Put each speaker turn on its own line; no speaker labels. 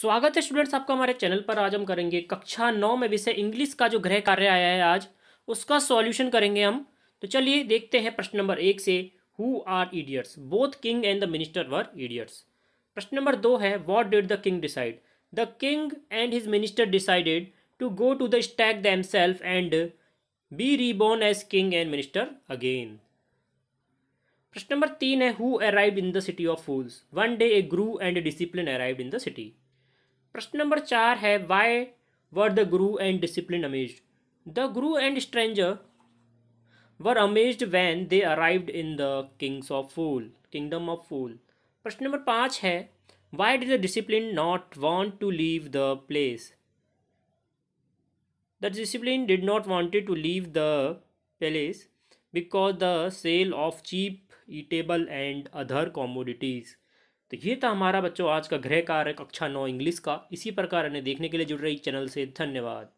स्वागत है स्टूडेंट्स आपका हमारे चैनल पर आज हम करेंगे कक्षा नौ में विषय इंग्लिश का जो गृह कार्य आया है आज उसका सॉल्यूशन करेंगे हम तो चलिए देखते हैं प्रश्न नंबर एक से who are idiots both king and the minister were idiots प्रश्न नंबर दो है what did the king decide the king and his minister decided to go to the stake themselves and be reborn as king and minister again प्रश्न नंबर तीन है who arrive in the city of fools one day a guru and disciple arrive in the city प्रश्न नंबर चार है why were the guru and disciple amaze the guru and stranger were amazed when they arrived in the kings of fool kingdom of fool प्रश्न नंबर पाँच है why does the disciple not want to leave the place the disciple did not wanted to leave the palace because the sale of cheap eatable and other commodities तो ये था हमारा बच्चों आज का गृह कार्य कक्षा नौ इंग्लिश का इसी प्रकार हमें देखने के लिए जुड़ रही चैनल से धन्यवाद